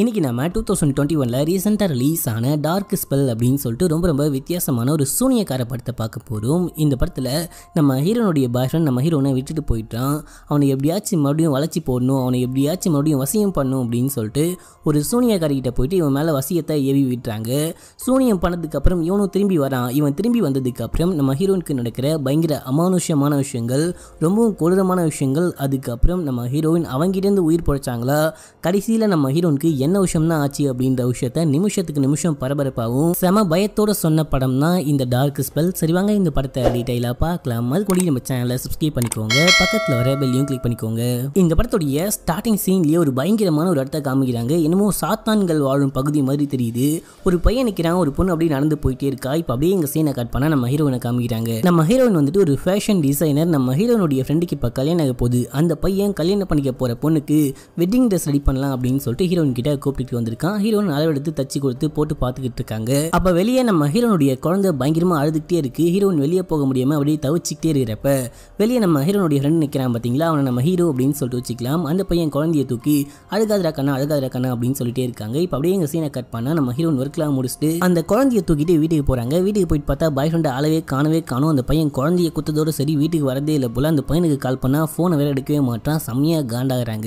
இன்றைக்கி நம்ம two thousand twenty ஒனில் ரீசெண்டாக ரிலீஸ் ஆன டார்க் ஸ்பெல் அப்படின்னு சொல்லிட்டு ரொம்ப ரொம்ப வித்தியாசமான ஒரு சூனியக்கார படத்தை பார்க்க போகிறோம் இந்த படத்தில் நம்ம ஹீரோனுடைய ஃப்ரெண்ட் நம்ம ஹீரோனை விட்டுட்டு போயிட்டான் அவனை எப்படியாச்சும் மறுபடியும் வளர்ச்சி போடணும் அவனை எப்படியாச்சும் மறுபடியும் வசியம் பண்ணணும் அப்படின்னு சொல்லிட்டு ஒரு சூனியக்காரிக்கிட்ட போயிட்டு இவன் மேலே வசியத்தை ஏவி விட்டுறாங்க சூனியம் பண்ணதுக்கப்புறம் இவனும் திரும்பி வரான் இவன் திரும்பி வந்ததுக்கப்புறம் நம்ம ஹீரோனுக்கு நடக்கிற பயங்கர அமானுஷ்யமான விஷயங்கள் ரொம்பவும் கொடூரமான விஷயங்கள் அதுக்கப்புறம் நம்ம ஹீரோயின் அவங்கிட்டேருந்து உயிர் பொழைச்சாங்களா கடைசியில் நம்ம ஹீரோனுக்கு என்ன விஷயம்னா ஆச்சு அப்படின்ற விஷயத்த நிமிஷத்துக்கு நிமிஷம் பரபரப்பாகவும் செம பயத்தோட சொன்ன படம் தான் இந்த டார்க் ஸ்பெல் சரிவாங்க இந்த படத்தை டீட்டெயிலாக பார்க்கலாம் அது கூட நம்ம சேனலை சப்ஸ்கிரைப் பண்ணிக்கோங்க பக்கத்தில் வர பெல்லையும் கிளிக் பண்ணிக்கோங்க இந்த படத்துடைய ஸ்டார்டிங் சீன்லேயே ஒரு பயங்கரமான ஒரு இடத்த காமிக்கிறாங்க என்னமோ சாத்தான்கள் வாழும் பகுதி மாதிரி தெரியுது ஒரு பையன் நிற்கிறாங்க ஒரு பொண்ணு அப்படியே நடந்து போயிட்டே இருக்கா இப்போ அப்படியே எங்கள் சீனை கட் பண்ணால் நம்ம ஹீரோயினை காமிக்கிறாங்க நம்ம ஹீரோயின் வந்துட்டு ஒரு ஃபேஷன் டிசைனர் நம்ம ஹீரோனுடைய ஃப்ரெண்டுக்கு இப்போ கல்யாணம் ஆக போகுது அந்த பையன் கல்யாணம் பண்ணிக்க போகிற பொண்ணுக்கு வெட்டிங் ட்ரெஸ் ரெடி பண்ணலாம் அப்படின்னு சொல்லிட்டு ஹீரோயின் கிட்ட கூப்பிட்டு வந்திருக்கான் ஹீரோன் அளவெடுத்து தச்சு கொடுத்து போட்டு பார்த்துக்கிட்டு இருக்காங்க அப்போ வெளியே நம்ம ஹீரோனுடைய குழந்தை பயங்கரமா அழுதுகிட்டே இருக்கு ஹீரோன் வெளியே போக முடியாம அப்படியே தவிச்சிக்கிட்டே இருக்கிறப்ப வெளியே நம்ம ஹீரோனுடைய ஃப்ரெண்ட் நிற்கிறான் பார்த்தீங்களா அவனை நம்ம ஹீரோ அப்படின்னு சொல்லிட்டு வச்சுக்கலாம் அந்த பையன் குழந்தைய தூக்கி அழுகாதரா கண்ணா அழுகாதரா கண்ணா அப்படின்னு சொல்லிட்டே இருக்காங்க இப்போ அப்படியே எங்க சீனை கட் பண்ணா நம்ம ஹீரோன் ஒர்க்லாம் முடிச்சுட்டு அந்த குழந்தைய தூக்கிட்டு வீட்டுக்கு போறாங்க வீட்டுக்கு போயிட்டு பார்த்தா பாய் ஃப்ரெண்டை அளவே காணவே காணும் அந்த பையன் குழந்தைய குத்ததோடு சரி வீட்டுக்கு வரதே இல்லை போல அந்த பையனுக்கு கால் பண்ணால் ஃபோனை வேற எடுக்கவே மாட்டான் செம்மையாக காண்டாகிறாங்க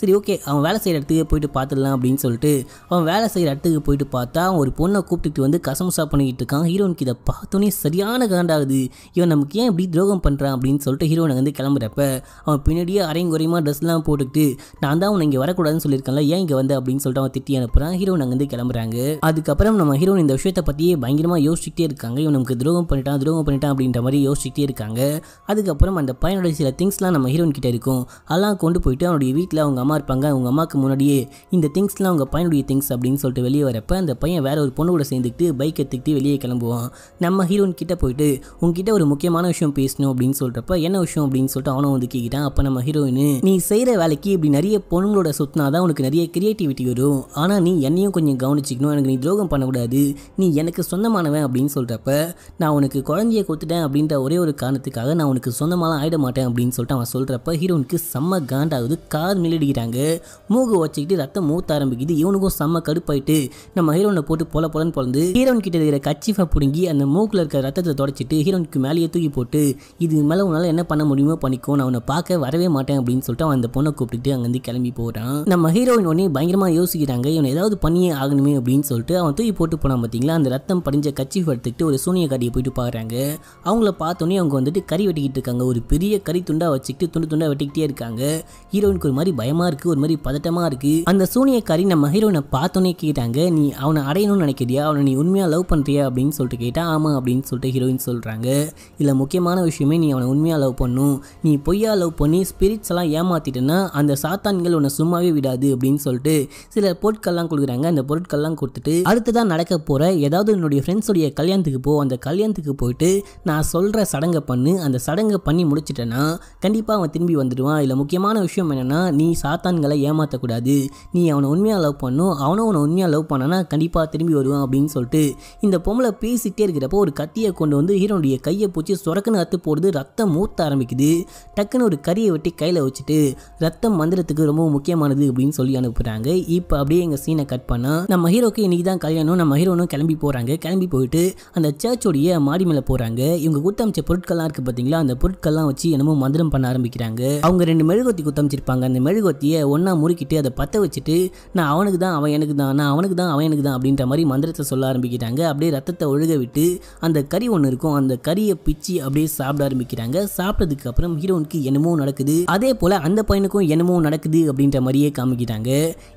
சரி ஓகே அவன் வேலை செய்கிற இடத்துக்கு போயிட்டு பார்த்துடலாம் அப்படின்னு சொல்லிட்டு அவன் வேலை செய்கிற இடத்துக்கு போயிட்டு பார்த்தா அவன் ஒரு பொண்ணை கூப்பிட்டுட்டு வந்து கசமுசா பண்ணிக்கிட்டு இருக்கான் ஹீரோனுக்கு இதை பார்த்தோன்னே சரியான காண்டாகுது இவன் நமக்கு ஏன் இப்படி துரோகம் பண்ணுறான் அப்படின்னு சொல்லிட்டு ஹீரோனை வந்து கிளம்புறப்ப அவன் பின்னாடியே அரைங்குறையமாக ட்ரெஸ்லாம் போட்டுட்டு நான் தான் அவன் இங்கே வரக்கூடாதுன்னு சொல்லியிருக்கேன்ல ஏன் இங்கே வந்து அப்படின்னு சொல்லிட்டு அவன் திட்டி அனுப்புகிறான் ஹீரோன் வந்து கிளம்புறாங்க அதுக்கப்புறம் நம்ம ஹீரோன் இந்த விஷயத்தை பற்றியே பயங்கரமாக யோசிச்சுட்டே இருக்காங்க இவன் நமக்கு துரோகம் பண்ணிட்டான் துரோகம் பண்ணிட்டான் அப்படின்ற மாதிரி யோசிச்சுட்டே இருக்காங்க அதுக்கப்புறம் அந்த பையனுடைய சில திங்ஸ்லாம் நம்ம ஹீரோன் கிட்டே இருக்கும் அதெல்லாம் கொண்டு போயிட்டு அவனுடைய வீட்டில் அவங்க அம்மா இருப்பாங்க அவங்க அம்மாவுக்கு முன்னாடியே இந்த திங்ஸ் திங்ஸ்லாம் அவங்க பையனுடைய திங்ஸ் அப்படின்னு சொல்லிட்டு வெளியே வரப்போ அந்த பையன் வேற ஒரு பொண்ணு கூட சேர்ந்துக்கிட்டு பைக் எடுத்துக்கிட்டு வெளியே கிளம்புவான் நம்ம ஹீரோயின் கிட்ட போயிட்டு உங்ககிட்ட ஒரு முக்கியமான விஷயம் பேசணும் அப்படின்னு சொல்கிறப்ப என்ன விஷயம் அப்படின்னு சொல்லிட்டு அவனும் வந்து கேட்கிட்டான் அப்போ நம்ம ஹீரோயின் நீ செய்கிற வேலைக்கு இப்படி நிறைய பொண்ணுங்களோட சுத்தினா தான் உனக்கு நிறைய கிரியேட்டிவிட்டி வரும் ஆனால் நீ என்னையும் கொஞ்சம் கவனிச்சிக்கணும் எனக்கு நீ துரோகம் பண்ணக்கூடாது நீ எனக்கு சொந்தமானவன் அப்படின்னு சொல்கிறப்ப நான் உனக்கு குழந்தைய கொடுத்துட்டேன் அப்படின்ற ஒரே ஒரு காரணத்துக்காக நான் உனக்கு சொந்தமாலாம் ஆகிட மாட்டேன் அப்படின்னு சொல்லிட்டு அவன் சொல்கிறப்ப ஹீரோனுக்கு செம்ம காண்டாவது கார் மில்லடிக்கிறாங்க மூக்கு வச்சுக்கிட்டு ரத்தம் மூத்தார ஆரம்பிக்குது இவனுக்கும் செம்ம கடுப்பாயிட்டு நம்ம ஹீரோனை போட்டு போல போலன்னு பிறந்து ஹீரோன் கிட்ட இருக்கிற கச்சிஃபை பிடுங்கி அந்த மூக்கில் இருக்கிற ரத்தத்தை தொடச்சிட்டு ஹீரோனுக்கு மேலேயே தூக்கி போட்டு இது மேலே உன்னால் என்ன பண்ண முடியுமோ பண்ணிக்கோ நான் உன்னை பார்க்க வரவே மாட்டேன் அப்படின்னு சொல்லிட்டு அவன் அந்த பொண்ணை கூப்பிட்டு அங்கேருந்து கிளம்பி போகிறான் நம்ம ஹீரோயின் உடனே பயங்கரமாக யோசிக்கிறாங்க இவன் ஏதாவது பண்ணியே ஆகணுமே அப்படின்னு சொல்லிட்டு அவன் தூக்கி போட்டு போனான் பார்த்தீங்களா அந்த ரத்தம் படிஞ்ச கச்சிஃப் எடுத்துக்கிட்டு ஒரு கடியை போயிட்டு பார்க்குறாங்க அவங்கள பார்த்தோன்னே அவங்க வந்துட்டு கறி வெட்டிக்கிட்டு இருக்காங்க ஒரு பெரிய கறி துண்டா வச்சுக்கிட்டு துண்டு துண்டா வெட்டிக்கிட்டே இருக்காங்க ஹீரோயினுக்கு ஒரு மாதிரி பயமா இருக்கு ஒரு மாதிரி பதட்டமா இருக்கு அந்த சூனிய நம்ம மஹீரோனை பார்த்தோன்னே கேட்டாங்க நீ அவனை அடையணும்னு நினைக்கிறியா அவனை நீ உண்மையாக லவ் பண்ணுறியா அப்படின்னு சொல்லிட்டு கேட்டால் ஆமாம் அப்படின்னு சொல்லிட்டு ஹீரோயின் சொல்கிறாங்க இல்லை முக்கியமான விஷயமே நீ அவனை உண்மையாக லவ் பண்ணும் நீ பொய்யா லவ் பண்ணி ஸ்பிரிட்ஸ் எல்லாம் ஏமாற்றிட்டேன்னா அந்த சாத்தான்கள் உன்னை சும்மாவே விடாது அப்படின்னு சொல்லிட்டு சில பொருட்கள்லாம் கொடுக்குறாங்க அந்த பொருட்கள்லாம் கொடுத்துட்டு தான் நடக்க போகிற ஏதாவது என்னுடைய ஃப்ரெண்ட்ஸுடைய கல்யாணத்துக்கு போ அந்த கல்யாணத்துக்கு போயிட்டு நான் சொல்கிற சடங்கை பண்ணு அந்த சடங்கை பண்ணி முடிச்சிட்டேன்னா கண்டிப்பாக அவன் திரும்பி வந்துடுவான் இல்லை முக்கியமான விஷயம் என்னென்னா நீ சாத்தான்களை ஏமாற்றக்கூடாது நீ அவனை உண்மையாக லவ் பண்ணும் அவனும் உன்னை உண்மையாக லவ் பண்ணனா கண்டிப்பாக திரும்பி வருவான் அப்படின்னு சொல்லிட்டு இந்த பொம்பளை பேசிட்டே இருக்கிறப்போ ஒரு கத்தியை கொண்டு வந்து ஹீரோனுடைய கையை பூச்சி சுரக்குன்னு அத்து போடுது ரத்தம் மூத்த ஆரம்பிக்குது டக்குன்னு ஒரு கறியை வெட்டி கையில் வச்சுட்டு ரத்தம் மந்திரத்துக்கு ரொம்ப முக்கியமானது அப்படின்னு சொல்லி அனுப்புகிறாங்க இப்போ அப்படியே எங்கள் சீனை கட் பண்ணால் நம்ம ஹீரோக்கு இன்றைக்கி தான் கல்யாணம் நம்ம ஹீரோனும் கிளம்பி போகிறாங்க கிளம்பி போயிட்டு அந்த சர்ச்சோடைய மாடி மேலே போகிறாங்க இவங்க குத்தமிச்ச பொருட்கள்லாம் இருக்குது பார்த்தீங்களா அந்த பொருட்கள்லாம் வச்சு என்னமோ மந்திரம் பண்ண ஆரம்பிக்கிறாங்க அவங்க ரெண்டு மெழுகுவத்தி குத்தமிச்சிருப்பாங்க அந்த மெழுகுவத்தியை ஒன்றா முறுக்கிட்டு அதை பற்ற வச்சுட்டு நான் அவனுக்கு தான் அவன் எனக்கு தான் நான் அவனுக்கு தான் அவன் எனக்கு தான் அப்படின்ற மாதிரி மந்திரத்தை சொல்ல ஆரம்பிக்கிறாங்க அப்படியே ரத்தத்தை ஒழுக விட்டு அந்த கறி ஒன்று இருக்கும் அந்த கறியை பிச்சு அப்படியே சாப்பிட ஆரம்பிக்கிறாங்க சாப்பிட்டதுக்கு அப்புறம் ஹீரோனுக்கு என்னமோ நடக்குது அதே போல் அந்த பையனுக்கும் என்னமோ நடக்குது அப்படின்ற மாதிரியே காமிக்கிறாங்க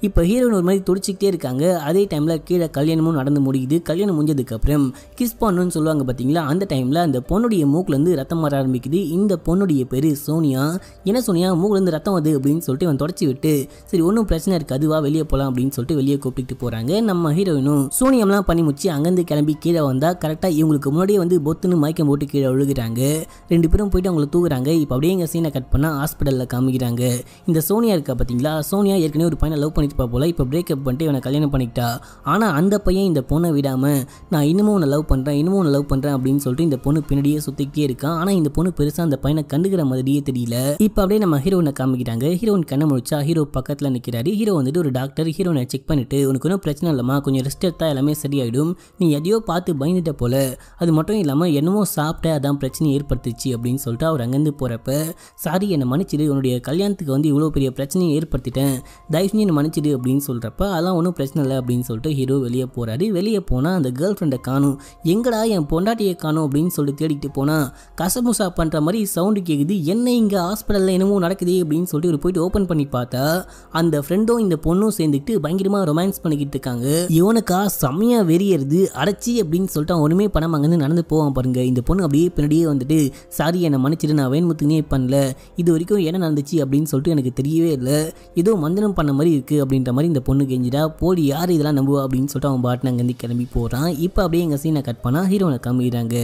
இப்போ ஹீரோன் ஒரு மாதிரி துடிச்சிக்கிட்டே இருக்காங்க அதே டைமில் கீழே கல்யாணமும் நடந்து முடியுது கல்யாணம் முடிஞ்சதுக்கப்புறம் கிஸ் பண்ணணும்னு சொல்லுவாங்க பார்த்தீங்களா அந்த டைமில் அந்த பொண்ணுடைய மூக்குலேருந்து ரத்தம் வர ஆரம்பிக்குது இந்த பொண்ணுடைய பேர் சோனியா என்ன சோனியா மூக்குலேருந்து ரத்தம் வருது அப்படின்னு சொல்லிட்டு அவன் தொடச்சி விட்டு சரி ஒன்றும் பிரச்சனை இருக்காது வா வெளியே வெளியே போகலாம் அப்படின்னு சொல்லிட்டு வெளியே கூப்பிட்டு போகிறாங்க நம்ம ஹீரோயினும் சோனியம்லாம் பண்ணி முடிச்சு அங்கேருந்து கிளம்பி கீழே வந்தால் கரெக்டாக இவங்களுக்கு முன்னாடியே வந்து பொத்துன்னு மயக்கம் போட்டு கீழே விழுகிறாங்க ரெண்டு பேரும் போயிட்டு அவங்களை தூக்குறாங்க இப்போ அப்படியே எங்கள் சீனை கட் பண்ணால் ஹாஸ்பிட்டலில் காமிக்கிறாங்க இந்த சோனியா இருக்கா பார்த்தீங்களா சோனியா ஏற்கனவே ஒரு பையனை லவ் பண்ணிட்டு போல இப்போ பிரேக்கப் பண்ணிட்டு இவனை கல்யாணம் பண்ணிக்கிட்டா ஆனால் அந்த பையன் இந்த பொண்ணை விடாமல் நான் இன்னமும் உன்னை லவ் பண்ணுறேன் இன்னமும் உன்னை லவ் பண்ணுறேன் அப்படின்னு சொல்லிட்டு இந்த பொண்ணு பின்னாடியே சுற்றிக்கிட்டே இருக்கான் ஆனால் இந்த பொண்ணு பெருசாக அந்த பையனை கண்டுக்கிற மாதிரியே தெரியல இப்போ அப்படியே நம்ம ஹீரோனை காமிக்கிறாங்க ஹீரோயின் கண்ணை முடிச்சா ஹீரோ பக்கத்தில் நிற்கிறாரு ஹீரோ வந்துட்டு ஒரு டாக்டர் டாக்டர் ஹீரோனை செக் பண்ணிவிட்டு உனக்கு ஒன்றும் பிரச்சனை இல்லைம்மா கொஞ்சம் ரெஸ்ட் எடுத்தால் எல்லாமே சரியாயிடும் நீ எதையோ பார்த்து பயந்துட்ட போல அது மட்டும் இல்லாமல் என்னமோ சாப்பிட்ட அதான் பிரச்சனை ஏற்படுத்துச்சு அப்படின்னு சொல்லிட்டு அவர் அங்கேருந்து போகிறப்ப சாரி என்னை மன்னிச்சிடு உன்னுடைய கல்யாணத்துக்கு வந்து இவ்வளோ பெரிய பிரச்சனையை ஏற்படுத்திட்டேன் தயவு செஞ்சு என்னை மன்னிச்சிடு அப்படின்னு சொல்கிறப்ப அதெல்லாம் ஒன்றும் பிரச்சனை இல்லை அப்படின்னு சொல்லிட்டு ஹீரோ வெளியே போகிறாரு வெளியே போனால் அந்த கேர்ள் ஃப்ரெண்டை காணும் எங்கடா என் பொண்டாட்டியை காணும் அப்படின்னு சொல்லிட்டு தேடிக்கிட்டு போனால் கசமுசா பண்ணுற மாதிரி சவுண்டு கேட்குது என்ன இங்கே ஹாஸ்பிட்டலில் என்னமோ நடக்குது அப்படின்னு சொல்லிட்டு இவர் போயிட்டு ஓப்பன் பண்ணி பார்த்தா அந்த ஃப்ரெண்டும் இந்த பொண்ணும் சேர்ந்துட்டு பயங்கரமா ரொமான்ஸ் பண்ணிக்கிட்டு இருக்காங்க இவனுக்கா செம்மையா வெறியறது அடைச்சி அப்படின்னு சொல்லிட்டு ஒண்ணுமே பணம் அங்கிருந்து நடந்து போவான் பாருங்க இந்த பொண்ணு அப்படியே பின்னாடியே வந்துட்டு சாரி என்னை மன்னிச்சிட்டு நான் வேண்முத்துனே பண்ணல இது வரைக்கும் என்ன நடந்துச்சு அப்படின்னு சொல்லிட்டு எனக்கு தெரியவே இல்லை ஏதோ மந்திரம் பண்ண மாதிரி இருக்குது அப்படின்ற மாதிரி இந்த பொண்ணு கெஞ்சிடா போடி யார் இதெல்லாம் நம்புவா அப்படின்னு சொல்லிட்டு அவன் பாட்டு அங்கேருந்து கிளம்பி போகிறான் இப்போ அப்படியே எங்கள் சீனை கட் பண்ணா ஹீரோனை கிளம்பிடுறாங்க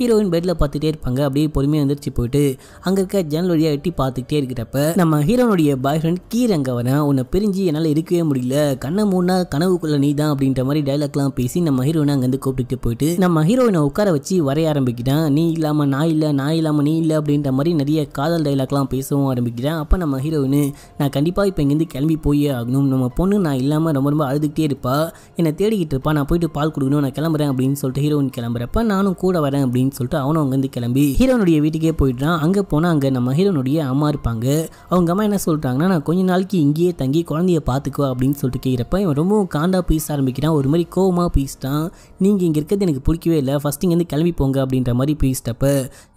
ஹீரோயின் பெட்ல பார்த்துட்டே இருப்பாங்க அப்படியே பொறுமையாக வந்துருச்சு போயிட்டு அங்கே இருக்க ஜன்னல் வழியாக எட்டி பார்த்துக்கிட்டே இருக்கிறப்ப நம்ம ஹீரோனுடைய பாய் ஃப்ரெண்ட் கீரங்க வரேன் உன்னை பிரிஞ்சு என்னால் இருக்கவே முடியல கண்ணை மூணா கனவுக்குள்ள நீ தான் அப்படின்ற மாதிரி டைலாக்லாம் பேசி நம்ம ஹீரோயினை அங்கேருந்து கூப்பிட்டு போயிட்டு நம்ம ஹீரோயினை உட்கார வச்சு வரைய ஆரம்பிக்கிறான் நீ இல்லாமல் நான் இல்லை நான் இல்லாமல் நீ இல்லை அப்படின்ற மாதிரி நிறைய காதல் டைலாக்லாம் பேசவும் ஆரம்பிக்கிறான் அப்போ நம்ம ஹீரோயின் நான் கண்டிப்பாக இப்போ இங்கேருந்து கிளம்பி போயே ஆகணும் நம்ம பொண்ணு நான் இல்லாமல் ரொம்ப ரொம்ப அழுதுகிட்டே இருப்பா என்னை தேடிக்கிட்டு இருப்பா நான் போயிட்டு பால் கொடுக்கணும் நான் கிளம்புறேன் அப்படின்னு சொல்லிட்டு ஹீரோயின் கிளம்புறப்ப நானும் கூட வரேன் அப்படின்னு சொல்லிட்டு அவனும் அங்கேருந்து கிளம்பி ஹீரோனுடைய வீட்டுக்கே போயிடுறான் அங்கே போனால் அங்கே நம்ம ஹீரோனுடைய அம்மா இருப்பாங்க அவங்க அம்மா என்ன சொல்கிறாங்கன்னா நான் கொஞ்ச நாளைக்கு இங்கேயே தங்கி குழந்தைய பார்த்துக்குவா அப்படின்னு சொல்லிட்டு கேட்குறப்ப இவன் ரொம்பவும் காண்டா பீஸ் ஆரம்பிக்கிறான் ஒரு மாதிரி கோவமாக பேசிட்டான் நீங்கள் இங்கே இருக்கிறது எனக்கு பிடிக்கவே இல்லை ஃபஸ்ட் இங்கேருந்து கிளம்பி போங்க அப்படின்ற மாதிரி பேசிட்டப்ப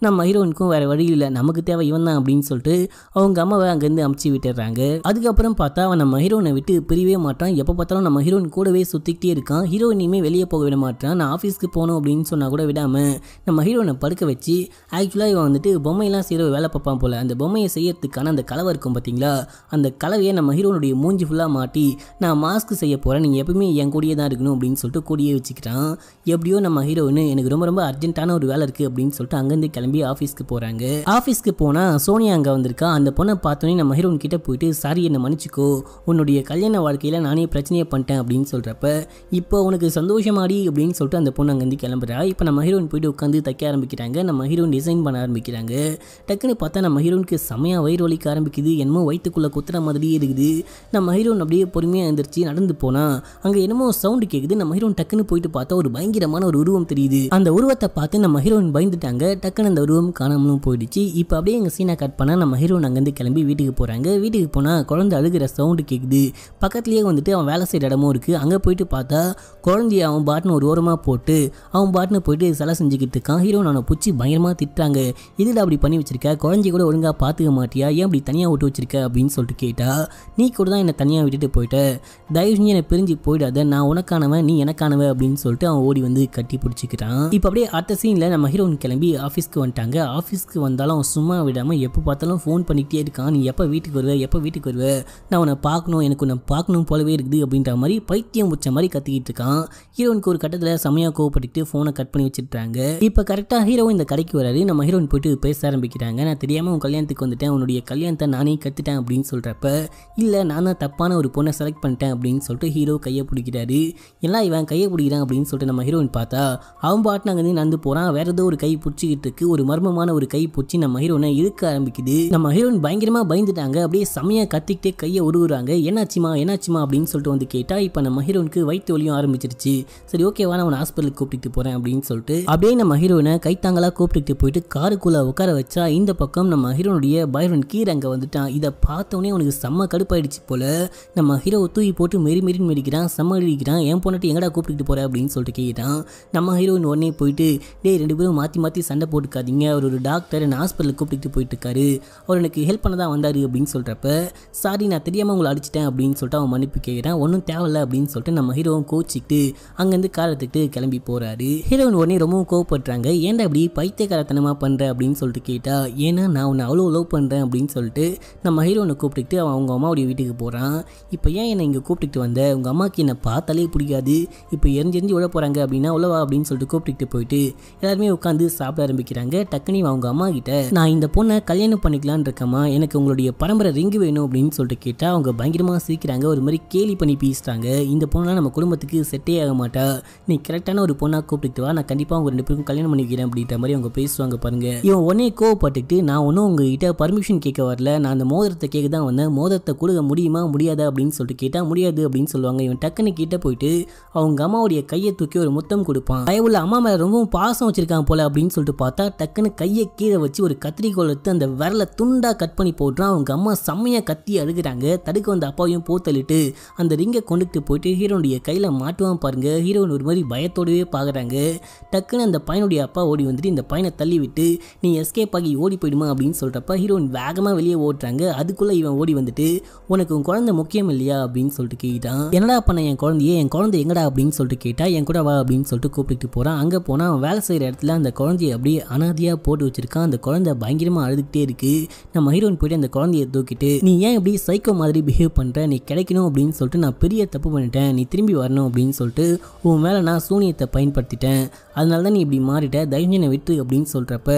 நம்ம ஹீரோனுக்கும் வேறு வழி இல்லை நமக்கு தேவை இவன் தான் அப்படின்னு சொல்லிட்டு அவங்க அம்மாவை அங்கேருந்து அமுச்சு விட்டுடுறாங்க அதுக்கப்புறம் பார்த்தா அவன் நம்ம ஹீரோனை விட்டு பிரியவே மாட்டான் எப்போ பார்த்தாலும் நம்ம ஹீரோயின் கூடவே சுற்றிக்கிட்டே இருக்கான் ஹீரோயினையுமே வெளியே போக விட மாட்டான் நான் ஆஃபீஸ்க்கு போகணும் அப்படின்னு சொன்னால் கூட விடாமல் நம்ம ஹீரோனை படுக்க வச்சு ஆக்சுவலாக இவன் வந்துட்டு பொம்மையெல்லாம் செய்கிற வேலை பார்ப்பான் போல் அந்த பொம்மையை செய்யறதுக்கான அந்த கலவை இருக்கும் பார்த்தீங்களா அந்த கலவையை நம்ம ஹீரோனுடைய மூஞ்சி ஃபுல்லாக மாட்டி சரி நான் மாஸ்க் செய்ய போகிறேன் நீங்கள் எப்பவுமே என் கூடியே தான் இருக்கணும் அப்படின்னு சொல்லிட்டு கூடியே வச்சுக்கிறான் எப்படியோ நம்ம ஹீரோயின் எனக்கு ரொம்ப ரொம்ப அர்ஜென்ட்டான ஒரு வேலை இருக்குது அப்படின்னு சொல்லிட்டு அங்கேருந்து கிளம்பி ஆஃபீஸ்க்கு போகிறாங்க ஆஃபீஸ்க்கு போனால் சோனியா அங்கே வந்திருக்கா அந்த பொண்ணை பார்த்தோன்னே நம்ம ஹீரோயின் கிட்டே போயிட்டு சாரி என்னை மன்னிச்சிக்கோ உன்னுடைய கல்யாண வாழ்க்கையில் நானே பிரச்சனையை பண்ணிட்டேன் அப்படின்னு சொல்கிறப்ப இப்போ உனக்கு சந்தோஷமாடி அப்படின்னு சொல்லிட்டு அந்த பொண்ணு அங்கேருந்து கிளம்புறா இப்போ நம்ம ஹீரோயின் போயிட்டு உட்காந்து தைக்க ஆரம்பிக்கிறாங்க நம்ம ஹீரோயின் டிசைன் பண்ண ஆரம்பிக்கிறாங்க டக்குன்னு பார்த்தா நம்ம ஹீரோனுக்கு செமையாக வயிறு வலிக்க ஆரம்பிக்குது என்னமோ வயிற்றுக்குள்ளே குத்துற மாதிரியே இருக்குது நம்ம ஹீரோன் அப்படியே பொறுமையாக எழுந்திரிச்சு நடந்து போனால் அங்கே என்னமோ சவுண்டு கேட்குது நம்ம ஹீரோன் டக்குன்னு போயிட்டு பார்த்தா ஒரு பயங்கரமான ஒரு உருவம் தெரியுது அந்த உருவத்தை பார்த்து நம்ம ஹீரோயின் பயந்துட்டாங்க டக்குன்னு அந்த உருவம் காணாமலும் போயிடுச்சு இப்போ அப்படியே எங்கள் சீனை கட் பண்ணால் நம்ம ஹீரோன் அங்கேருந்து கிளம்பி வீட்டுக்கு போகிறாங்க வீட்டுக்கு போனால் குழந்தை அழுகிற சவுண்டு கேட்குது பக்கத்துலேயே வந்துட்டு அவன் வேலை செய்கிற இடமும் இருக்குது அங்கே போயிட்டு பார்த்தா குழந்தைய அவன் பாட்டுன்னு ஒரு ஓரமாக போட்டு அவன் பாட்டுன்னு போயிட்டு செலை செஞ்சுக்கிட்டு இருக்கான் ஹீரோன் அவனை பிடிச்சி பயங்கரமாக திட்டுறாங்க இதில் அப்படி பண்ணி வச்சிருக்க குழந்தைய கூட ஒழுங்காக பார்த்துக்க மாட்டியா ஏன் அப்படி தனியாக விட்டு வச்சிருக்க அப்படின்னு சொல்லிட்டு கேட்டால் நீ கூட தான் என்னை தனியாக விட்டுட்டு போய் போயிட்டு தயவு செஞ்சு என்னை பிரிஞ்சு போயிடாத நான் உனக்கானவன் நீ எனக்கானவ அப்படின்னு சொல்லிட்டு அவன் ஓடி வந்து கட்டி பிடிச்சிக்கிறான் இப்போ அப்படியே அடுத்த சீனில் நம்ம ஹீரோயின் கிளம்பி ஆஃபீஸ்க்கு வந்துட்டாங்க ஆஃபீஸ்க்கு வந்தாலும் அவன் சும்மா விடாமல் எப்போ பார்த்தாலும் ஃபோன் பண்ணிக்கிட்டே இருக்கான் நீ எப்போ வீட்டுக்கு வருவே எப்போ வீட்டுக்கு வருவே நான் உன்னை பார்க்கணும் எனக்கு உன்னை பார்க்கணும் போலவே இருக்குது அப்படின்ற மாதிரி பைத்தியம் பிடிச்ச மாதிரி கத்திக்கிட்டு இருக்கான் ஹீரோனுக்கு ஒரு கட்டத்தில் செமையாக கோவப்பட்டுட்டு ஃபோனை கட் பண்ணி வச்சுட்டாங்க இப்போ கரெக்டாக ஹீரோ இந்த கடைக்கு வராரு நம்ம ஹீரோயின் போயிட்டு பேச ஆரம்பிக்கிறாங்க நான் தெரியாமல் உன் கல்யாணத்துக்கு வந்துட்டேன் உன்னுடைய கல்யாணத்தை நானே கற்றுட்டேன் அப்படின்னு சொல்கிறப்ப இல்லை நான் தான் தப்பான ஒரு பொண்ணை இவனை செலக்ட் பண்ணிட்டேன் அப்படின்னு சொல்லிட்டு ஹீரோ கையை பிடிக்கிறாரு எல்லாம் இவன் கையை பிடிக்கிறான் அப்படின்னு சொல்லிட்டு நம்ம ஹீரோயின் பார்த்தா அவன் பாட்டு அங்கேருந்து நடந்து போகிறான் வேற ஏதோ ஒரு கை பிடிச்சிக்கிட்டு இருக்கு ஒரு மர்மமான ஒரு கை பிடிச்சி நம்ம ஹீரோனை இழுக்க ஆரம்பிக்குது நம்ம ஹீரோயின் பயங்கரமாக பயந்துட்டாங்க அப்படியே சமையல் கத்திக்கிட்டே கையை உருவுறாங்க என்னாச்சுமா என்னாச்சுமா அப்படின்னு சொல்லிட்டு வந்து கேட்டால் இப்போ நம்ம ஹீரோனுக்கு வயிற்று ஒலியும் ஆரம்பிச்சிருச்சு சரி ஓகேவா நான் அவனை ஹாஸ்பிட்டலுக்கு கூப்பிட்டு போகிறேன் அப்படின்னு சொல்லிட்டு அப்படியே நம்ம ஹீரோனை கைத்தாங்களாக கூப்பிட்டு போயிட்டு காருக்குள்ளே உட்கார வச்சா இந்த பக்கம் நம்ம ஹீரோனுடைய பாய்ஃப்ரெண்ட் கீரங்க வந்துட்டான் இதை பார்த்தோன்னே உனக்கு செம்ம கடுப்பாயிடுச்சு போல நம்ம ஹீரோ தூய் போட்டு மெரி மெரின்னு மெடிக்கிறான் செம்ம அடிக்கிறான் என் பொண்ணுட்டு எங்கடா கூப்பிட்டுட்டு போகிற அப்படின்னு சொல்லிட்டு கேட்டான் நம்ம ஹீரோயின் உடனே போயிட்டு டே ரெண்டு பேரும் மாற்றி மாற்றி சண்டை போட்டுக்காதீங்க அவர் ஒரு டாக்டர் என்ன ஹாஸ்பிட்டலில் கூப்பிட்டுட்டு போயிட்டு இருக்காரு அவர் எனக்கு ஹெல்ப் பண்ண தான் வந்தார் அப்படின்னு சொல்கிறப்ப சாரி நான் தெரியாமல் உங்களை அடிச்சிட்டேன் அப்படின்னு சொல்லிட்டு அவன் மன்னிப்பு கேட்குறான் ஒன்றும் இல்லை அப்படின்னு சொல்லிட்டு நம்ம ஹீரோவும் கோச்சிக்கிட்டு அங்கேருந்து கார் எடுத்துக்கிட்டு கிளம்பி போகிறாரு ஹீரோயின் உடனே ரொம்பவும் கோவப்படுறாங்க ஏன்டா இப்படி பைத்தியக்காரத்தனமாக பண்ணுற அப்படின்னு சொல்லிட்டு கேட்டால் ஏன்னா நான் உன்னை அவ்வளோ லவ் பண்ணுறேன் அப்படின்னு சொல்லிட்டு நம்ம ஹீரோனை கூப்பிட்டுக்கிட்டு அவன் அவங்க அம்மாவுடைய வீட்டுக்கு போகிறான் இப்போ ஏன் என்னை இங்கே கூப்பிட்டுட்டு வந்த உங்கள் அம்மாவுக்கு என்னை பார்த்தாலே பிடிக்காது இப்போ எரிஞ்சு எரிஞ்சு உள்ள போகிறாங்க அப்படின்னா உள்ளவா அப்படின்னு சொல்லிட்டு கூப்பிட்டுட்டு போயிட்டு எல்லாருமே உட்காந்து சாப்பிட ஆரம்பிக்கிறாங்க டக்குனி அவங்க அம்மா கிட்ட நான் இந்த பொண்ணை கல்யாணம் பண்ணிக்கலான் இருக்கம்மா எனக்கு உங்களுடைய பரம்பரை ரிங்கு வேணும் அப்படின்னு சொல்லிட்டு கேட்டால் அவங்க பயங்கரமாக சீக்கிறாங்க ஒரு மாதிரி கேலி பண்ணி பேசுகிறாங்க இந்த பொண்ணெலாம் நம்ம குடும்பத்துக்கு செட்டே ஆக மாட்டா நீ கரெக்டான ஒரு பொண்ணாக கூப்பிட்டு வா நான் கண்டிப்பாக அவங்க ரெண்டு பேருக்கும் கல்யாணம் பண்ணிக்கிறேன் அப்படின்ற மாதிரி அவங்க பேசுவாங்க பாருங்க இவன் உடனே கோவப்பட்டுட்டு நான் ஒன்றும் உங்ககிட்ட பர்மிஷன் கேட்க வரல நான் அந்த மோதிரத்தை கேட்க தான் வந்தேன் மோதிரத்தை கொடுக்க முடியுமா முடியாதா அப்படின்னு சொல்லிட்டு கேட்டால் முடியாது அப்படின்னு சொல்லுவாங்க இவன் டக்குன்னு கிட்ட போயிட்டு அவங்க அம்மாவுடைய கையை தூக்கி ஒரு முத்தம் கொடுப்பான் பயவுள்ள அம்மா மேலே ரொம்பவும் பாசம் வச்சிருக்காங்க போல அப்படின்னு சொல்லிட்டு பார்த்தா டக்குன்னு கையை கீழே வச்சு ஒரு கத்திரிக்கோல் எடுத்து அந்த விரலை துண்டாக கட் பண்ணி போடுறான் அவங்க அம்மா செம்மையாக கத்தி அழுகிறாங்க தடுக்க வந்த அப்பாவையும் போத்தள்ளிட்டு அந்த ரிங்கை கொண்டுட்டு போயிட்டு ஹீரோனுடைய கையில் மாட்டுவான் பாருங்க ஹீரோயின் ஒரு மாதிரி பயத்தோடவே பார்க்குறாங்க டக்குன்னு அந்த பையனுடைய அப்பா ஓடி வந்துட்டு இந்த பையனை தள்ளி விட்டு நீ எஸ்கேப் ஆகி ஓடி போயிடுமா அப்படின்னு சொல்கிறப்ப ஹீரோயின் வேகமாக வெளியே ஓடுறாங்க அதுக்குள்ளே இவன் ஓடி வந்துட்டு உனக்கு உன் குழந்தை முக்கியம் இல்லையா இல்லையா அப்படின்னு சொல்லிட்டு கேட்டான் என்னடா பண்ண என் குழந்தையே என் குழந்தை எங்கடா அப்படின்னு சொல்லிட்டு கேட்டா என் கூட வா அப்படின்னு சொல்லிட்டு கூப்பிட்டு போறான் அங்க போனா வேலை செய்யற இடத்துல அந்த குழந்தைய அப்படியே அனாதியா போட்டு வச்சிருக்கான் அந்த குழந்தை பயங்கரமா அழுதுகிட்டே இருக்கு நம்ம ஹீரோயின் போயிட்டு அந்த குழந்தைய தூக்கிட்டு நீ ஏன் இப்படி சைக்கோ மாதிரி பிஹேவ் பண்ற நீ கிடைக்கணும் அப்படின்னு சொல்லிட்டு நான் பெரிய தப்பு பண்ணிட்டேன் நீ திரும்பி வரணும் அப்படின்னு சொல்லிட்டு உன் மேல நான் சூனியத்தை பயன்படுத்திட்டேன் அதனால தான் நீ இப்படி மாறிட்ட தைரியனை விட்டு அப்படின்னு சொல்றப்ப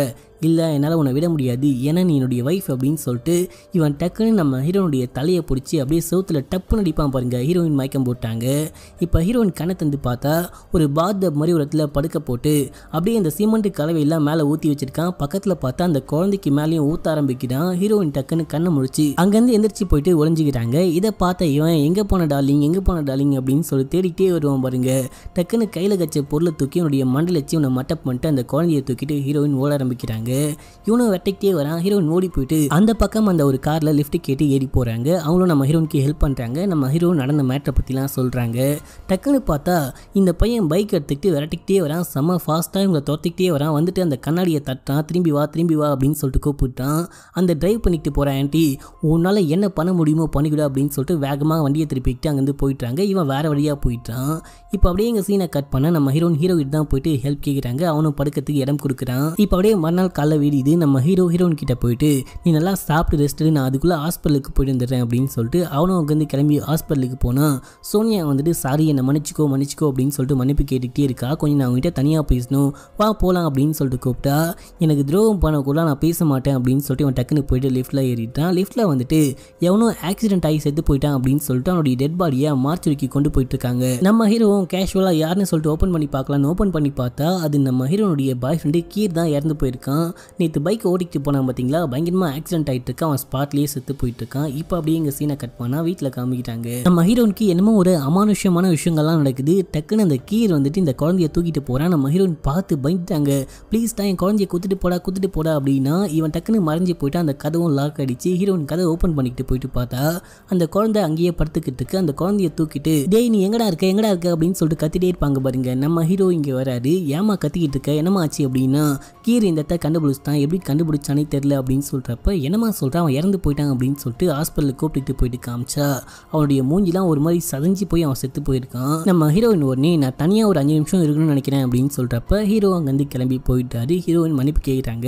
இல்லை என்னால் உன்னை விட முடியாது ஏன்னா நீ என்னுடைய ஒய்ஃப் அப்படின்னு சொல்லிட்டு இவன் டக்குன்னு நம்ம ஹீரோனுடைய தலையை பிடிச்சி அப்படியே சவுத்தில் டப்புன்னு அடிப்பான் பாருங்க ஹீரோயின் மயக்கம் போட்டாங்க இப்போ ஹீரோயின் கண்ணை தந்து பார்த்தா ஒரு பாத் மாதிரி ஒரு இடத்துல படுக்க போட்டு அப்படியே அந்த சிமெண்ட் கலவையெல்லாம் மேலே ஊற்றி வச்சிருக்கான் பக்கத்தில் பார்த்தா அந்த குழந்தைக்கு மேலேயும் ஊற்ற ஆரம்பிக்கிறான் ஹீரோயின் டக்குன்னு கண்ணை முடிச்சு அங்கேருந்து எந்திரிச்சு போயிட்டு ஒளிஞ்சிக்கிறாங்க இதை பார்த்த இவன் எங்கே போன டார்லிங் எங்கே போன டார்லிங் அப்படின்னு சொல்லி தேடிட்டே வருவான் பாருங்க டக்குன்னு கையில் கச்ச பொருளை தூக்கி உன்னுடைய மண்டலச்சு உன்னை மட்டப் பண்ணிட்டு அந்த குழந்தையை தூக்கிட்டு ஹீரோயின் ஓட ஆரம்பிக்கிறாங்க போகிறாரு இவனும் வெட்டிக்கிட்டே வரான் ஹீரோயின் ஓடி போயிட்டு அந்த பக்கம் அந்த ஒரு காரில் லிஃப்ட் கேட்டு ஏறி போகிறாங்க அவங்களும் நம்ம ஹீரோனுக்கு ஹெல்ப் பண்ணுறாங்க நம்ம ஹீரோ நடந்த மேட்ரை பற்றிலாம் சொல்கிறாங்க டக்குன்னு பார்த்தா இந்த பையன் பைக் எடுத்துக்கிட்டு விரட்டிக்கிட்டே வரான் செம்ம ஃபாஸ்ட்டாக இவங்களை துரத்திக்கிட்டே வரான் வந்துட்டு அந்த கண்ணாடியை தட்டான் திரும்பி வா திரும்பி வா அப்படின்னு சொல்லிட்டு கூப்பிட்டான் அந்த ட்ரைவ் பண்ணிக்கிட்டு போகிற ஆன்ட்டி உன்னால் என்ன பண்ண முடியுமோ பண்ணிக்கிடும் அப்படின்னு சொல்லிட்டு வேகமாக வண்டியை திருப்பிக்கிட்டு அங்கேருந்து போயிட்டாங்க இவன் வேறு வழியாக போயிட்டான் இப்போ அப்படியே எங்கள் சீனை கட் பண்ண நம்ம ஹீரோயின் ஹீரோயிட் தான் போயிட்டு ஹெல்ப் கேட்குறாங்க அவனும் படுக்கிறதுக்கு இடம் கொடுக்குறான் இப்போ அப்படியே மறுநாள் காலைல வீடியது நம்ம ஹீரோ ஹீரோயின் கிட்ட போயிட்டு நீ நல்லா சாப்பிட்டு ரெஸ்ட் நான் அதுக்குள்ளே ஹாஸ்பிட்டலுக்கு போயிட்டு வந்துடுறேன் அப்படின்னு சொல்லிட்டு அவனும் அங்கேருந்து கிளம்பி ஹாஸ்பிட்டலுக்கு போனால் சோனியா வந்துட்டு சாரி என்னை மன்னிச்சிக்கோ மன்னிச்சிக்கோ அப்படின்னு சொல்லிட்டு மன்னிப்பு கேட்டுக்கிட்டே இருக்கா கொஞ்சம் நான் அவங்ககிட்ட தனியாக பேசணும் வா போகலாம் அப்படின்னு சொல்லிட்டு கூப்பிட்டா எனக்கு துரோகம் பண்ணக்குள்ள நான் பேச மாட்டேன் அப்படின்னு சொல்லிட்டு அவன் டக்குன்னு போயிட்டு லிஃப்ட்டில் ஏறிட்டான் லிஃப்ட்டில் வந்துட்டு எவனோ ஆக்சிடென்ட் ஆகி செத்து போயிட்டான் அப்படின்னு சொல்லிட்டு அவனுடைய டெட் பாடியை மார்ச்சுரிக்கு கொண்டு போயிட்டு இருக்காங்க நம்ம ஹீரோவும் கேஷுவலாக யாருன்னு சொல்லிட்டு ஓப்பன் பண்ணி பார்க்கலாம்னு ஓப்பன் பண்ணி பார்த்தா அது நம்ம ஹீரோனுடைய பாய் ஃப்ரெண்டு கீர் தான் இறந்து போயிருக்கான் நேற்று பைக் ஓடிக்கிட்டு போனான் பார்த்தீங்களா பயங்கரமாக ஆக்சிடென்ட் ஆகிட்டு இருக்கான் அவன் ஸ்பாட்லேயே செத்து போயிட்டு இருக்கான் இப்போ அப்படியே எங்கள் சீனை கட் பண்ணால் வீட்டில் காமிக்கிட்டாங்க நம்ம ஹீரோனுக்கு என்னமோ ஒரு அமானுஷ்யமான விஷயங்கள்லாம் நடக்குது டக்குன்னு அந்த கீர் வந்துட்டு இந்த குழந்தைய தூக்கிட்டு போகிறான் நம்ம ஹீரோன் பார்த்து பயந்துட்டாங்க ப்ளீஸ் தான் என் குழந்தைய குத்துட்டு போடா குத்துட்டு போடா அப்படின்னா இவன் டக்குன்னு மறைஞ்சு போயிட்டு அந்த கதவும் லாக் அடிச்சு ஹீரோயின் கதை ஓப்பன் பண்ணிக்கிட்டு போயிட்டு பார்த்தா அந்த குழந்தை அங்கேயே படுத்துக்கிட்டு இருக்கு அந்த குழந்தைய தூக்கிட்டு டேய் நீ எங்கடா இருக்க எங்கடா இருக்க அப்படின்னு சொல்லிட்டு கத்திட்டே இருப்பாங்க பாருங்க நம்ம ஹீரோ இங்கே வராரு ஏமா கத்திக்கிட்டு இருக்க என்னமா ஆச்சு அப்படின்னா கீர் இந்த கண் கண்டுபிடிச்சிட்டான் எப்படி கண்டுபிடிச்சானே தெரில அப்படின்னு சொல்கிறப்ப என்னம்மா சொல்கிறான் அவன் இறந்து போயிட்டான் அப்படின்னு சொல்லிட்டு ஹாஸ்பிட்டலுக்கு கூப்பிட்டு போயிட்டு காமிச்சா அவனுடைய மூஞ்சிலாம் ஒரு மாதிரி சதஞ்சு போய் அவன் செத்து போயிருக்கான் நம்ம ஹீரோயின் உடனே நான் தனியாக ஒரு அஞ்சு நிமிஷம் இருக்கணும்னு நினைக்கிறேன் அப்படின்னு சொல்கிறப்ப ஹீரோ அங்கேருந்து கிளம்பி போயிட்டாரு ஹீரோயின் மன்னிப்பு கேட்குறாங்க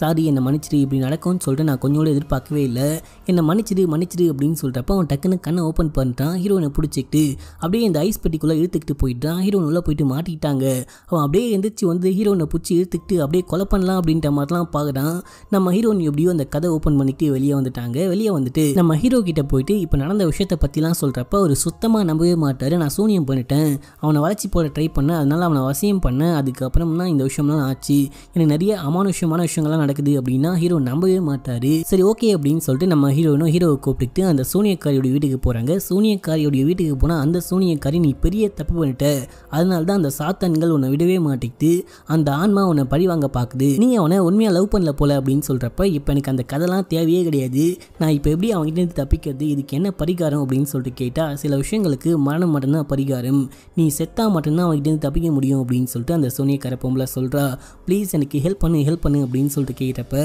சாரி என்னை மன்னிச்சிரு இப்படி நடக்கும்னு சொல்லிட்டு நான் கொஞ்சம் கூட எதிர்பார்க்கவே இல்லை என்னை மன்னிச்சிடு மன்னிச்சிடு அப்படின்னு சொல்கிறப்ப அவன் டக்குன்னு கண்ணை ஓப்பன் பண்ணிட்டான் ஹீரோயினை பிடிச்சிக்கிட்டு அப்படியே இந்த ஐஸ் பெட்டிக்குள்ளே இழுத்துக்கிட்டு போயிட்டான் ஹீரோயின் உள்ளே போயிட்டு மாட்டிக்கிட்டாங்க அவன் அப்படியே எந்திரிச்சு வந்து ஹீரோயினை பிடிச்சி இழுத்துக்கிட்டு அப்படியே கொலை பண்ணலாம் அப்படின்ட்டு அப்படின்ற மாதிரிலாம் பார்க்குறான் நம்ம ஹீரோயின் எப்படியோ அந்த கதை ஓப்பன் பண்ணிட்டு வெளியே வந்துட்டாங்க வெளியே வந்துட்டு நம்ம ஹீரோ கிட்ட போயிட்டு இப்போ நடந்த விஷயத்தை பற்றிலாம் சொல்கிறப்ப அவர் சுத்தமாக நம்பவே மாட்டார் நான் சூனியம் பண்ணிட்டேன் அவனை வளர்ச்சி போட ட்ரை பண்ணேன் அதனால அவனை வசியம் பண்ணேன் அதுக்கப்புறம் தான் இந்த விஷயம்லாம் ஆச்சு எனக்கு நிறைய அமானுஷ்யமான விஷயங்கள்லாம் நடக்குது அப்படின்னா ஹீரோ நம்பவே மாட்டார் சரி ஓகே அப்படின்னு சொல்லிட்டு நம்ம ஹீரோனும் ஹீரோவை கூப்பிட்டு அந்த சூனியக்காரியோட வீட்டுக்கு போகிறாங்க சூனியக்காரியோட வீட்டுக்கு போனால் அந்த சூனியக்காரி நீ பெரிய தப்பு பண்ணிட்ட அதனால தான் அந்த சாத்தான்கள் உன்னை விடவே மாட்டேங்குது அந்த ஆன்மா உன்னை பழிவாங்க பார்க்குது நீ அவனை அவனை உண்மையாக லவ் பண்ணல போல அப்படின்னு சொல்கிறப்ப இப்போ எனக்கு அந்த கதைலாம் தேவையே கிடையாது நான் இப்போ எப்படி அவங்ககிட்ட தப்பிக்கிறது இதுக்கு என்ன பரிகாரம் அப்படின்னு சொல்லிட்டு கேட்டால் சில விஷயங்களுக்கு மரணம் மட்டும்தான் பரிகாரம் நீ செத்தா மட்டும்தான் அவங்ககிட்ட தப்பிக்க முடியும் அப்படின்னு சொல்லிட்டு அந்த சோனிய பொம்பளை சொல்கிறா ப்ளீஸ் எனக்கு ஹெல்ப் பண்ணு ஹெல்ப் பண்ணு அப்படின்னு சொல்லிட்டு கேட்டப்ப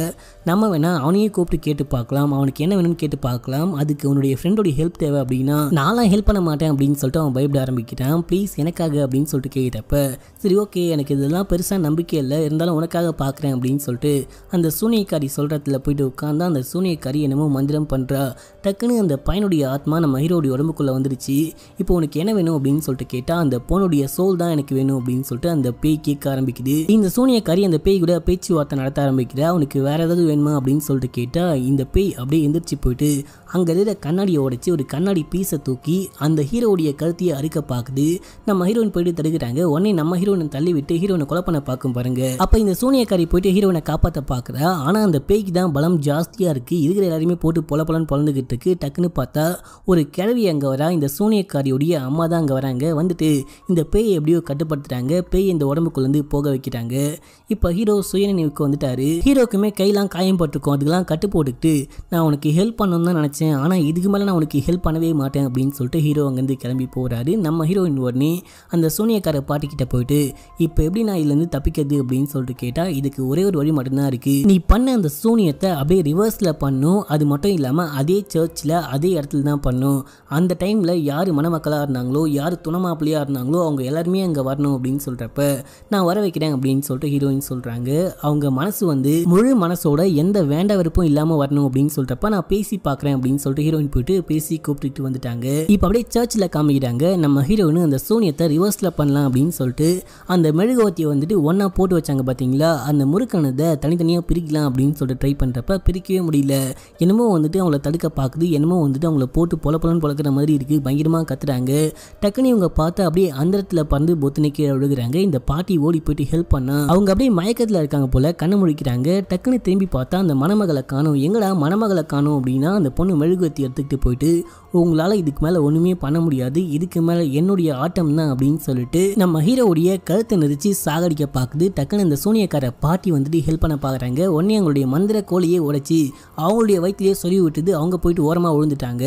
நம்ம வேணால் அவனையே கூப்பிட்டு கேட்டு பார்க்கலாம் அவனுக்கு என்ன வேணும்னு கேட்டு பார்க்கலாம் அதுக்கு உன்னுடைய ஃப்ரெண்டோடைய ஹெல்ப் தேவை அப்படின்னா நான்லாம் ஹெல்ப் பண்ண மாட்டேன் அப்படின்னு சொல்லிட்டு அவன் பயப்பட ஆரம்பிக்கிறான் ப்ளீஸ் எனக்காக அப்படின்னு சொல்லிட்டு கேட்டப்ப சரி ஓகே எனக்கு இதெல்லாம் பெருசாக நம்பிக்கை இல்லை இருந்தாலும் உனக்காக பார்க்குறேன் அப்படின்னு அப்படின்னு சொல்லிட்டு அந்த சூனியக்காரி சொல்கிறதுல போயிட்டு உட்காந்து அந்த சூனியக்காரி என்னமோ மந்திரம் பண்ணுறா டக்குன்னு அந்த பையனுடைய ஆத்மா நம்ம ஹீரோடைய உடம்புக்குள்ளே வந்துருச்சு இப்போ உனக்கு என்ன வேணும் அப்படின்னு சொல்லிட்டு கேட்டால் அந்த பொண்ணுடைய சோல் தான் எனக்கு வேணும் அப்படின்னு சொல்லிட்டு அந்த பேய் கேட்க ஆரம்பிக்குது இந்த சூனியக்காரி அந்த பேய் கூட பேச்சுவார்த்தை நடத்த ஆரம்பிக்கிறா அவனுக்கு வேறு ஏதாவது வேணுமா அப்படின்னு சொல்லிட்டு கேட்டால் இந்த பேய் அப்படியே எந்திரிச்சு போயிட்டு அங்கே இருக்கிற கண்ணாடியை உடைச்சி ஒரு கண்ணாடி பீஸை தூக்கி அந்த ஹீரோடைய கருத்தியை அறுக்க பார்க்குது நம்ம ஹீரோயின் போயிட்டு தடுக்கிறாங்க உடனே நம்ம ஹீரோயினை தள்ளி விட்டு ஹீரோனை கொலை பண்ண பார்க்கும் பாருங்க அப்போ இந்த சூனியக்காரி போயிட்டு ஹீரோயின் இவனை காப்பாற்ற பார்க்குறா ஆனால் அந்த பேய்க்கு தான் பலம் ஜாஸ்தியாக இருக்குது இருக்கிற எல்லாருமே போட்டு பொல பொலன்னு பிறந்துக்கிட்டு இருக்கு டக்குன்னு பார்த்தா ஒரு கிழவி அங்கே வரா இந்த சூனியக்காரியோடைய அம்மா தான் அங்கே வராங்க வந்துட்டு இந்த பேயை எப்படியோ கட்டுப்படுத்துகிறாங்க பேய் இந்த உடம்புக்குள்ளேருந்து போக வைக்கிறாங்க இப்போ ஹீரோ சுயநினைவுக்கு வந்துட்டாரு ஹீரோக்குமே கையெல்லாம் காயம் பட்டிருக்கும் அதுக்கெல்லாம் கட்டு போட்டுக்கிட்டு நான் உனக்கு ஹெல்ப் பண்ணணும்னு தான் நினச்சேன் ஆனால் இதுக்கு மேலே நான் உனக்கு ஹெல்ப் பண்ணவே மாட்டேன் அப்படின்னு சொல்லிட்டு ஹீரோ அங்கேருந்து கிளம்பி போகிறாரு நம்ம ஹீரோயின் உடனே அந்த சூனியக்கார பாட்டிக்கிட்ட போயிட்டு இப்போ எப்படி நான் இதுலேருந்து தப்பிக்கிறது அப்படின்னு சொல்லிட்டு கேட்டால் இதுக்கு ஒரே ஒரு வழி மட்டும்தான் இருக்குது நீ பண்ண அந்த சூனியத்தை அப்படியே ரிவர்ஸில் பண்ணும் அது மட்டும் இல்லாமல் அதே சர்ச்சில் அதே இடத்துல தான் பண்ணும் அந்த டைமில் யார் மணமக்களாக இருந்தாங்களோ யார் துணமாப்பிள்ளையாக இருந்தாங்களோ அவங்க எல்லாருமே அங்கே வரணும் அப்படின்னு சொல்கிறப்ப நான் வர வைக்கிறேன் அப்படின்னு சொல்லிட்டு ஹீரோயின் அப்படின்னு சொல்கிறாங்க அவங்க மனசு வந்து முழு மனசோட எந்த வேண்ட விருப்பம் இல்லாமல் வரணும் அப்படின்னு சொல்கிறப்ப நான் பேசி பார்க்குறேன் அப்படின்னு சொல்லிட்டு ஹீரோயின் போயிட்டு பேசி கூப்பிட்டுட்டு வந்துட்டாங்க இப்போ அப்படியே சர்ச்சில் காமிக்கிறாங்க நம்ம ஹீரோயின் அந்த சூனியத்தை ரிவர்ஸில் பண்ணலாம் அப்படின்னு சொல்லிட்டு அந்த மெழுகுவத்தியை வந்துட்டு ஒன்றா போட்டு வச்சாங்க பார்த்தீங்களா அந்த முறுக்கானதை தனித்தனியாக பிரிக்கலாம் அப்படின்னு சொல்லிட்டு ட்ரை பண்ணுறப்ப பிரிக்கவே முடியல என்னமோ வந்துட்டு அவங்கள தடுக்க பார்க்குது என்னமோ வந்துட்டு அவங்கள போட்டு பொல பொலன்னு பொழக்கிற மாதிரி இருக்குது பயங்கரமாக கத்துறாங்க டக்குன்னு இவங்க பார்த்து அப்படியே அந்தரத்தில் பறந்து பொத்துனே கீழே விழுகிறாங்க இந்த பாட்டி ஓடி போயிட்டு ஹெல்ப் பண்ணால் அவங்க அப்படியே மயக்கத்தில் இருக்காங்க போல் கண்ணு முழிக்கிறாங்க டக்குன்னு திரும்பி பார்த்தா அந்த மணமகளை காணும் எங்கடா மணமகளை காணும் அப்படின்னா அந்த பொண்ணு மெழுகுவத்தி எடுத்துக்கிட்டு போயிட்டு உங்களால் இதுக்கு மேலே ஒன்றுமே பண்ண முடியாது இதுக்கு மேலே என்னுடைய ஆட்டம் தான் அப்படின்னு சொல்லிட்டு நம்ம ஹீரோவுடைய கழுத்தை நெரிச்சு சாகடிக்க பார்க்குது டக்குன்னு இந்த சூனியக்கார பாட்டி வந்துட்டு ஹெல்ப் பண்ண பார்க்குறாங்க உடனே அவங்களுடைய மந்திர கோழியை உடைச்சி அவங்களுடைய வயிற்றுலேயே சொல்லி விட்டுது அவங்க போயிட்டு ஓரமாக விழுந்துட்டாங்க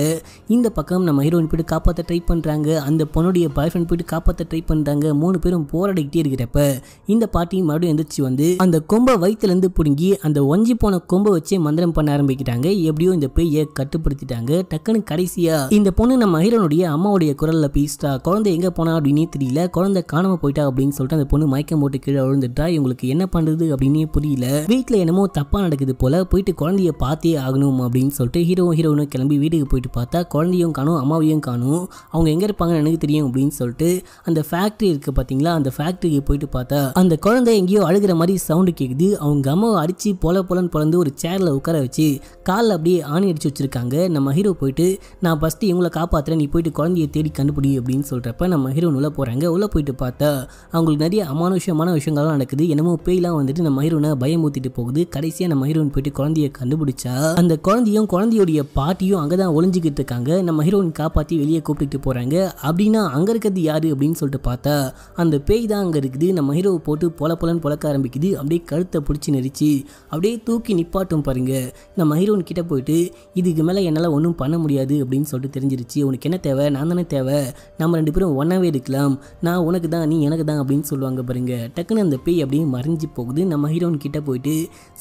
இந்த பக்கம் நம்ம ஹீரோயின் போயிட்டு காப்பாற்ற ட்ரை பண்ணுறாங்க அந்த பொண்ணுடைய பாய் ஃப்ரெண்ட் போயிட்டு காப்பாற்ற ட்ரை பண்ணுறாங்க மூணு பேரும் போராடிக்கிட்டே இருக்கிறப்ப இந்த பாட்டி மறுபடியும் எந்திரிச்சு வந்து அந்த கொம்பை வயிற்றுலேருந்து பிடுங்கி அந்த ஒஞ்சி போன கொம்பை வச்சே மந்திரம் பண்ண ஆரம்பிக்கிறாங்க எப்படியோ இந்த பேயை கட்டுப்படுத்திட்டாங்க டக்குன்னு கடைசியாக இல்லையா இந்த பொண்ணு நம்ம ஹீரோனுடைய அம்மாவுடைய குரல்ல பீஸ்டா குழந்தை எங்க போனா அப்படின்னே தெரியல குழந்தை காணாம போயிட்டா அப்படின்னு சொல்லிட்டு அந்த பொண்ணு மயக்கம் போட்டு கீழே விழுந்துட்டா இவங்களுக்கு என்ன பண்றது அப்படின்னே புரியல வீட்டுல என்னமோ தப்பா நடக்குது போல போயிட்டு குழந்தைய பார்த்தே ஆகணும் அப்படின்னு சொல்லிட்டு ஹீரோ ஹீரோனும் கிளம்பி வீட்டுக்கு போயிட்டு பார்த்தா குழந்தையும் காணும் அம்மாவையும் காணும் அவங்க எங்க இருப்பாங்கன்னு எனக்கு தெரியும் அப்படின்னு சொல்லிட்டு அந்த ஃபேக்ட்ரி இருக்கு பாத்தீங்களா அந்த ஃபேக்ட்ரிக்கு போயிட்டு பார்த்தா அந்த குழந்தை எங்கேயோ அழுகிற மாதிரி சவுண்டு கேக்குது அவங்க அம்மாவை அடிச்சு போல போலன்னு பிறந்து ஒரு சேர்ல உட்கார வச்சு காலில் அப்படியே ஆணி அடித்து வச்சுருக்காங்க நம்ம ஹீரோ போயிட்டு நான் ஃபஸ்ட்டு இவங்கள காப்பாற்றுறேன் நீ போயிட்டு குழந்தைய தேடி கண்டுபிடி அப்படின்னு சொல்கிறப்ப நம்ம ஹீரோ உள்ளே போகிறாங்க உள்ளே போயிட்டு பார்த்தா அவங்களுக்கு நிறைய அமானுஷமான விஷயங்கள்லாம் நடக்குது என்னமோ பேய்லாம் வந்துட்டு நம்ம ஹீரோனை பயமூத்திட்டு போகுது கடைசியாக நம்ம ஹீரோன் போயிட்டு குழந்தைய கண்டுபிடிச்சா அந்த குழந்தையும் குழந்தையுடைய பாட்டியும் அங்கே தான் ஒளிஞ்சிக்கிட்டு இருக்காங்க நம்ம ஹீரோயின் காப்பாற்றி வெளியே கூப்பிட்டு போகிறாங்க அப்படின்னா அங்கே இருக்கிறது யார் அப்படின்னு சொல்லிட்டு பார்த்தா அந்த பேய் தான் அங்கே இருக்குது நம்ம ஹீரோவை போட்டு பொல பொலன்னு பொழக்க ஆரம்பிக்குது அப்படியே கழுத்தை பிடிச்சி நெரிச்சு அப்படியே தூக்கி நிப்பாட்டும் பாருங்கள் நம்ம ஹீரோ உன் கிட்ட போயிட்டு இதுக்கு மேலே என்னால் ஒன்றும் பண்ண முடியாது அப்படின்னு சொல்லிட்டு தெரிஞ்சிருச்சு உனக்கு என்ன தேவை நான் தானே தேவை நம்ம ரெண்டு பேரும் ஒன்னாவே இருக்கலாம் நான் உனக்கு தான் நீ எனக்கு தான் அப்படின்னு சொல்லுவாங்க பாருங்க டக்குன்னு அந்த பேய் அப்படியே மறைஞ்சு போகுது நம்ம ஹீரோயின் கிட்ட போயிட்டு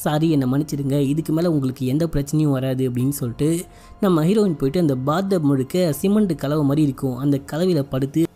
சாரி என்னை மன்னிச்சிடுங்க இதுக்கு மேலே உங்களுக்கு எந்த பிரச்சனையும் வராது அப்படின்னு சொல்லிட்டு நம்ம ஹீரோயின் போயிட்டு அந்த பாத்த முழுக்க சிமெண்ட் கலவை மாதிரி இருக்கும் அந்த கலவையில் படுத்து